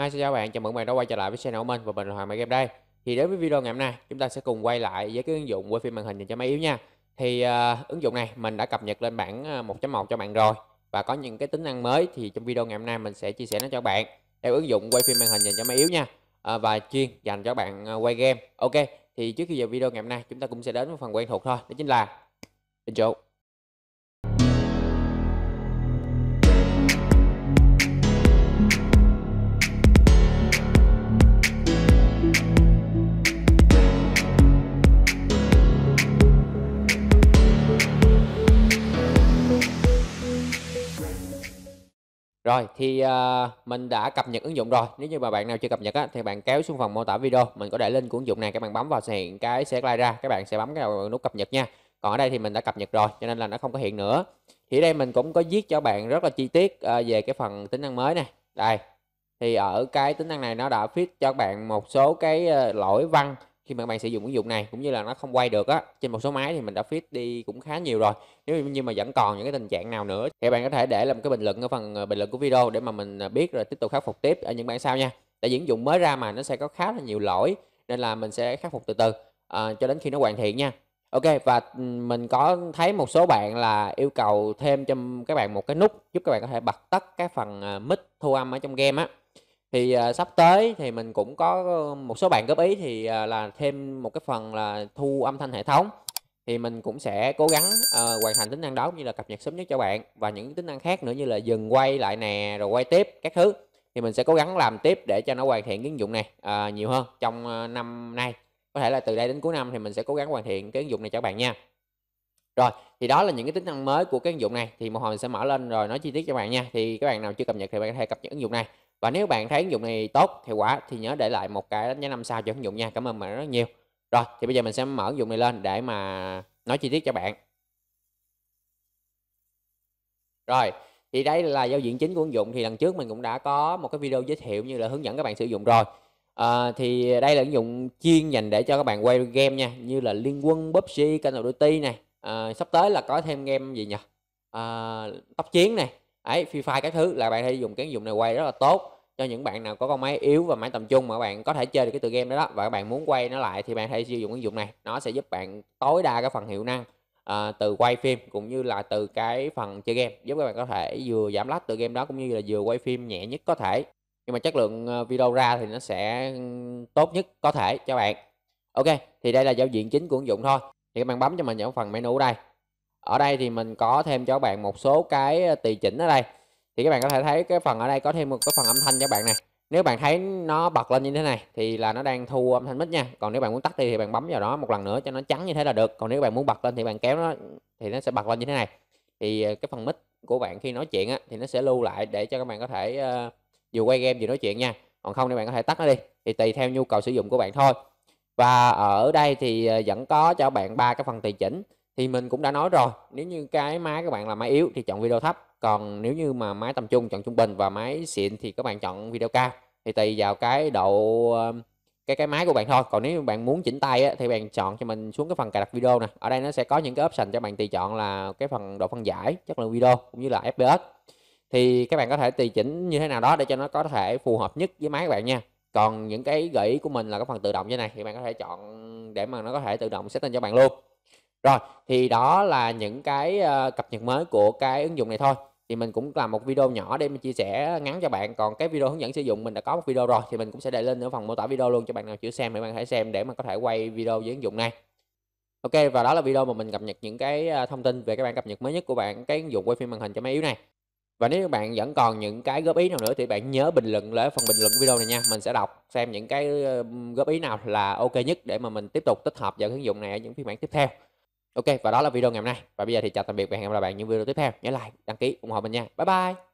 Hi xin chào bạn, chào mừng bạn đã quay trở lại với channel của mình và mình là Hoàng Mai Game đây. Thì đến với video ngày hôm nay, chúng ta sẽ cùng quay lại với cái ứng dụng quay phim màn hình dành cho máy yếu nha. Thì uh, ứng dụng này mình đã cập nhật lên bản 1.1 ờ, cho bạn rồi và có những cái tính năng mới thì trong video ngày hôm nay mình sẽ chia sẻ nó cho bạn. theo ứng dụng quay phim màn hình dành cho máy yếu nha uh, và chuyên dành cho bạn quay game. Ok, thì trước khi vào video ngày hôm nay chúng ta cũng sẽ đến với phần quen thuộc thôi, đó chính là intro. Rồi thì uh, mình đã cập nhật ứng dụng rồi. Nếu như mà bạn nào chưa cập nhật á, thì bạn kéo xuống phần mô tả video. Mình có để link của ứng dụng này. Các bạn bấm vào sẽ hiện cái sẽ slide ra. Các bạn sẽ bấm cái nút cập nhật nha. Còn ở đây thì mình đã cập nhật rồi cho nên là nó không có hiện nữa. Thì ở đây mình cũng có viết cho bạn rất là chi tiết uh, về cái phần tính năng mới này. Đây. Thì ở cái tính năng này nó đã viết cho bạn một số cái uh, lỗi văn khi mà bạn sử dụng ứng dụng này cũng như là nó không quay được á trên một số máy thì mình đã fix đi cũng khá nhiều rồi nếu như mà vẫn còn những cái tình trạng nào nữa thì bạn có thể để làm cái bình luận ở phần ờ, bình luận của video để mà mình ờ, biết rồi tiếp tục khắc phục tiếp ở những bản sau nha tại những dụng mới ra mà nó sẽ có khá là nhiều lỗi nên là mình sẽ khắc phục từ từ à, cho đến khi nó hoàn thiện nha ok và ừ, mình có thấy một số bạn là yêu cầu thêm cho các bạn một cái nút giúp các bạn có thể bật tắt cái phần mic thu âm ở trong game á thì à, sắp tới thì mình cũng có ờ, một số bạn góp ý thì à, là thêm một cái phần là thu âm thanh hệ thống thì mình cũng sẽ cố gắng uh, hoàn thành tính năng đó cũng như là cập nhật sớm nhất cho bạn và những tính năng khác nữa như là dừng quay lại nè rồi quay tiếp các thứ thì mình sẽ cố gắng làm tiếp để cho nó hoàn thiện cái ứng dụng này uh, nhiều hơn trong uh, năm nay có thể là từ đây đến cuối năm thì mình sẽ cố gắng hoàn thiện cái ứng dụng này cho bạn nha rồi thì đó là những cái tính năng mới của cái ứng dụng này thì một hồi mình sẽ mở lên rồi nói chi tiết cho bạn nha thì các bạn nào chưa cập nhật thì bạn có thể cập nhật ứng dụng này và nếu bạn thấy ứng dụng này tốt hiệu quả thì nhớ để lại một cái đánh giá năm sao cho ứng dụng nha cảm ơn bạn rất nhiều rồi thì bây giờ mình sẽ mở ứng dụng này lên để mà nói chi tiết cho bạn rồi thì đây là giao diện chính của ứng dụng thì lần trước mình cũng đã có một cái video giới thiệu như là hướng dẫn các bạn sử dụng rồi à, thì đây là ứng dụng chuyên dành để cho các bạn quay game nha như là liên quân PUBG Call of Duty này à, sắp tới là có thêm game gì nhỉ à, ờ, tóc chiến này ấy phi fire các thứ là bạn hãy dùng cái ứng dụng này quay rất là tốt cho những bạn nào có con máy yếu và máy tầm trung mà bạn có thể chơi được cái tựa game đó, đó và các bạn muốn quay nó lại thì bạn hãy sử dụng ứng dụng này nó sẽ giúp bạn tối đa cái phần hiệu năng à, từ quay phim cũng như là từ cái phần chơi game giúp các bạn có thể vừa giảm lách từ game đó cũng như là vừa quay phim nhẹ nhất có thể nhưng mà chất lượng ờ, video ra thì nó sẽ tốt nhất có thể cho bạn ok thì đây là giao diện chính của ứng dụng thôi thì các bạn bấm cho mình vào phần menu đây ở đây thì mình có thêm cho các bạn một số cái ờ, tùy chỉnh ở đây thì các bạn có thể thấy cái phần ở đây có thêm một cái phần âm thanh cho các bạn này nếu bạn thấy nó bật lên như thế này thì là nó đang thu âm thanh mít nha còn nếu bạn muốn tắt đi thì bạn bấm vào đó một lần nữa cho nó trắng như thế là được còn nếu bạn muốn bật lên thì bạn kéo nó thì nó sẽ bật lên như thế này thì ờ, cái phần mít của bạn khi nói chuyện á, thì nó sẽ lưu lại để cho các bạn có thể uh, vừa quay game vừa nói chuyện nha còn không thì bạn có thể tắt nó đi thì tùy theo nhu cầu sử dụng của bạn thôi và ở đây thì vẫn có cho bạn ba cái phần tùy chỉnh thì mình cũng đã nói rồi nếu như cái máy các bạn là máy yếu thì chọn video thấp còn nếu như mà máy tầm trung chọn trung bình và máy xịn thì các bạn chọn video cao thì tùy vào cái độ cái cái máy của bạn thôi còn nếu như bạn muốn chỉnh tay á, thì bạn chọn cho mình xuống cái phần cài đặt video nè ở đây nó sẽ có những cái option cho bạn tùy chọn là cái phần độ phân giải chất lượng video cũng như là fps thì các bạn có thể tùy chỉnh như thế nào đó để cho nó có thể phù hợp nhất với máy của bạn nha còn những cái gợi ý của mình là cái phần tự động như này thì bạn có thể chọn để mà nó có thể tự động setting cho bạn luôn rồi thì đó là những cái ờ, cập nhật mới của cái ứng dụng này thôi thì mình cũng làm một video nhỏ để mình chia sẻ ngắn cho bạn còn cái video hướng dẫn sử dụng mình đã có một video rồi thì mình cũng sẽ để lên ở phần mô tả video luôn cho bạn nào chưa xem để bạn hãy xem để mà có thể quay video với ứng dụng này Ok và đó là video mà mình cập nhật những cái ờ, thông tin về các bạn cập nhật mới nhất của bạn cái ứng dụng quay phim màn hình cho máy yếu này và nếu bạn vẫn còn những cái góp ý nào nữa thì bạn nhớ bình luận lại phần bình luận video này nha mình sẽ đọc xem những cái góp ý nào là ok nhất để mà mình tiếp tục tích hợp vào ứng dụng này ở những phiên bản tiếp theo Ok và đó là video ngày hôm nay Và bây giờ thì chào tạm biệt và hẹn gặp lại bạn những video tiếp theo Nhớ like, đăng ký, ủng hộ mình nha Bye bye